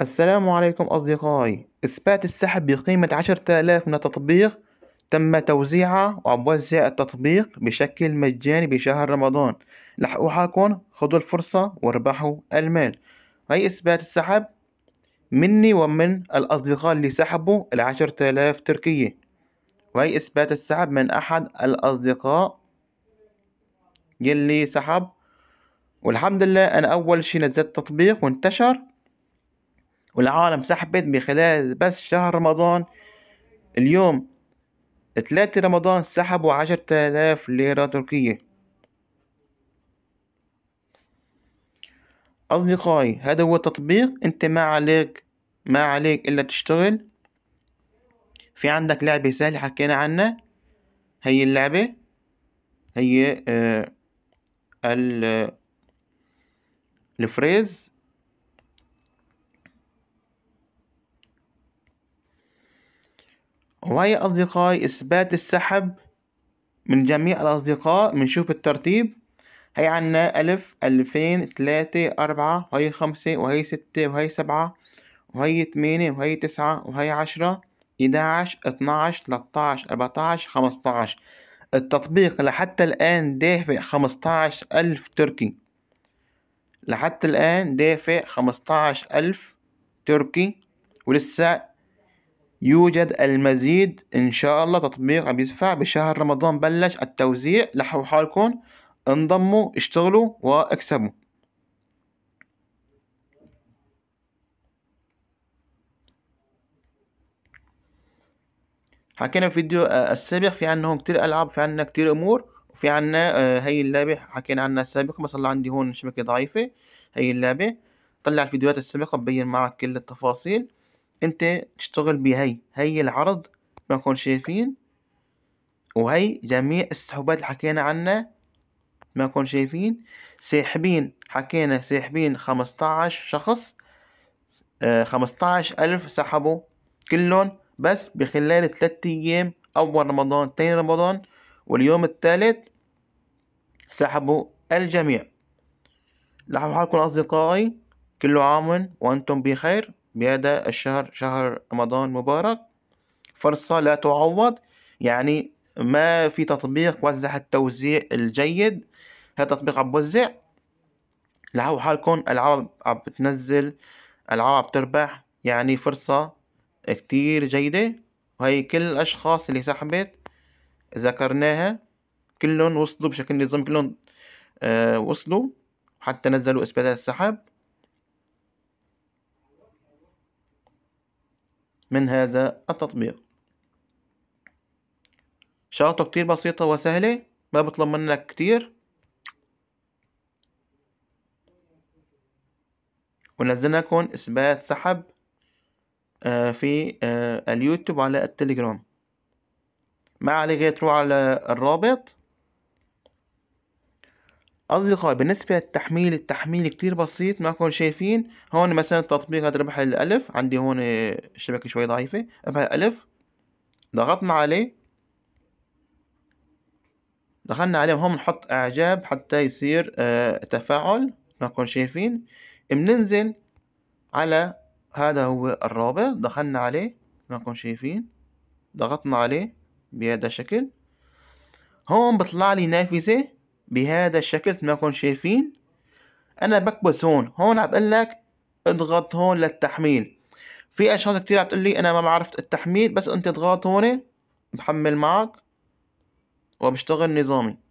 السلام عليكم أصدقائي إثبات السحب بقيمة عشرة آلاف من التطبيق تم توزيعها وموزع التطبيق بشكل مجاني بشهر رمضان لحقوحكم خذوا الفرصة واربحوا المال هي إثبات السحب مني ومن الأصدقاء اللي سحبوا العشرة آلاف تركية وهي إثبات السحب من أحد الأصدقاء يلي سحب والحمد لله أنا أول شي نزلت تطبيق وانتشر والعالم سحبت من خلال بس شهر رمضان اليوم تلاتة رمضان سحبوا عشرة آلاف ليرة تركية أصدقائي هذا هو التطبيق أنت ما عليك ما عليك إلا تشتغل في عندك لعبة سهلة حكينا عنها هي اللعبة هي آه الفريز وهي أصدقائي إثبات السحب من جميع الأصدقاء بنشوف الترتيب هي عنا ألف ألفين تلاتة أربعة وهي خمسة وهي ستة وهي سبعة وهي تمانية وهي تسعة وهي عشرة إداعش اتناعش تلاتاعش أربعتاعش خمستاعش التطبيق لحتى الآن دافع خمستاعش ألف تركي لحتى الآن دافع خمستاعش ألف تركي ولسه يوجد المزيد إن شاء الله تطبيق عم يدفع بشهر رمضان بلش التوزيع لحوا حالكم انضموا اشتغلوا واكسبوا حكينا في الفيديو آه، السابق في عندهم كتير ألعاب في عندنا كتير أمور وفي عندنا هي آه، اللعبة حكينا عنها سابقا بس الله عندي هون شبكة ضعيفة هي اللعبة طلع الفيديوهات السابقة ببين معك كل التفاصيل انت تشتغل بهي هي العرض ما كون شايفين وهي جميع السحوبات اللي حكينا عنها ما كون شايفين ساحبين حكينا ساحبين خمستاعش شخص آه، خمستاعش ألف سحبوا كلهم بس بخلال ثلاثة أيام أول رمضان تاني رمضان واليوم الثالث سحبوا الجميع لحظة حالكم أصدقائي كل عام وأنتم بخير بهذا الشهر شهر رمضان مبارك فرصة لا تعوض يعني ما في تطبيق وزع التوزيع الجيد هذا تطبيق عم بوزع لعبوا حالكم العاب عم بتنزل العاب عم تربح يعني فرصة كتير جيدة وهي كل الأشخاص اللي سحبت ذكرناها كلهم وصلوا بشكل نظام كلهم آه وصلوا حتى نزلوا إثباتات السحب من هذا التطبيق شغلته كتير بسيطة وسهلة ما بطلب منك كتير ونزلنا لكم إثبات سحب آه، في آه، اليوتيوب على التليجرام ما عليك تروح على الرابط اصدقائي بالنسبه للتحميل التحميل كتير بسيط ما كون شايفين هون مثلا التطبيق هذا ربح الالف عندي هون الشبكه شوي ضعيفه ربح الالف ضغطنا عليه دخلنا عليه هون بنحط اعجاب حتى يصير آه تفاعل ما كون شايفين بننزل على هذا هو الرابط دخلنا عليه ما كون شايفين ضغطنا عليه بهذا الشكل هون بطلع لي نافذه بهذا الشكل ما كنتم شايفين انا بكبس هون هون عم بقول لك اضغط هون للتحميل في اشخاص كتير عم تقول لي انا ما بعرف التحميل بس انت اضغط هون بحمل معك وبشتغل نظامي